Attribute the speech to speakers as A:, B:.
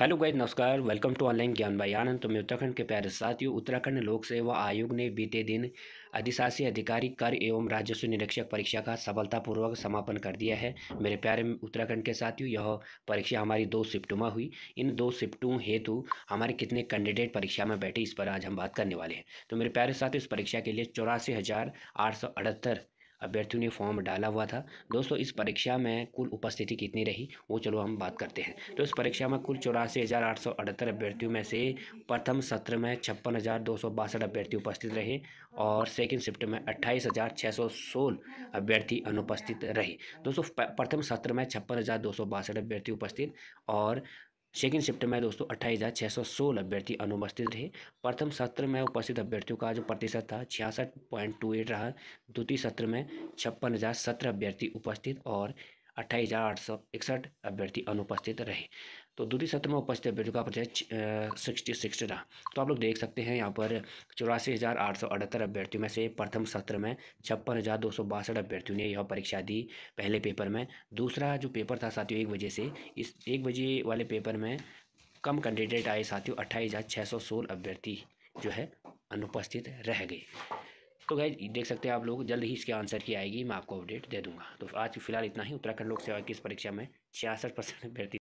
A: hello guys नमस्कार welcome to online ज्ञान भाई आनंद तो मैं उत्तराखंड के प्यारे साथियों उत्तराखंड लोक सेवा आयोग ने बीते दिन अधिशासी अधिकारी कर एवं राजस्व निरीक्षक परीक्षा का सफलतापूर्वक समापन कर दिया है मेरे प्यारे उत्तराखंड के साथियों यह परीक्षा हमारी दो शिफ्टों में हुई इन दो शिफ्टों हेतु हमारे कितने कैंडिडेट परीक्षा में बैठे इस पर आज हम बात करने वाले हैं तो मेरे प्यारे साथियों इस परीक्षा के लिए चौरासी हज़ार आठ सौ अठहत्तर अभ्यर्थियों ने फॉर्म डाला हुआ था दोस्तों इस परीक्षा में कुल उपस्थिति कितनी रही वो चलो हम बात करते हैं तो इस परीक्षा में कुल चौरासी हज़ार आठ सौ अठहत्तर अभ्यर्थियों में से प्रथम सत्र में छप्पन हज़ार दो सौ बासठ अभ्यर्थी उपस्थित रहे और सेकेंड शिफ्ट में अट्ठाईस हज़ार छः सौ सोलह अभ्यर्थी अनुपस्थित रहे दोस्तों प्रथम सत्र में छप्पन हज़ार दो सौ बासठ अभ्यर्थी उपस्थित और सेकेंड शिफ्ट में दोस्तों अट्ठाईस हज़ार छः सौ सोलह अभ्यर्थी अनुपस्थित रहे प्रथम सत्र में उपस्थित अभ्यर्थियों का जो प्रतिशत था छियासठ पॉइंट टू एट रहा द्वितीय सत्र में छप्पन हज़ार सत्रह अभ्यर्थी उपस्थित और अट्ठाईस हज़ार आठ सौ इकसठ अभ्यर्थी अनुपस्थित रहे तो द्वितीय सत्र में उपस्थित अभ्यर्थियों का प्रतिशत सिक्सटी सिक्स रहा तो आप लोग देख सकते हैं यहाँ पर चौरासी हज़ार आठ सौ अठहत्तर अभ्यर्थियों में से प्रथम सत्र में छप्पन हज़ार दो सौ बासठ अभ्यर्थियों ने यह परीक्षा दी पहले पेपर में दूसरा जो पेपर था साथियों एक बजे से इस एक बजे वाले पेपर में कम कैंडिडेट आए साथियों अट्ठाईस हज़ार छः सौ सोलह अभ्यर्थी जो है अनुपस्थित रह गए तो गाइज देख सकते हैं आप लोग जल्द ही इसके आंसर की आएगी मैं आपको अपडेट दे दूंगा तो आज फिलहाल इतना ही उत्तराखंड लोक सेवा की इस परीक्षा में छियासठ परसेंट अभ्यर्थी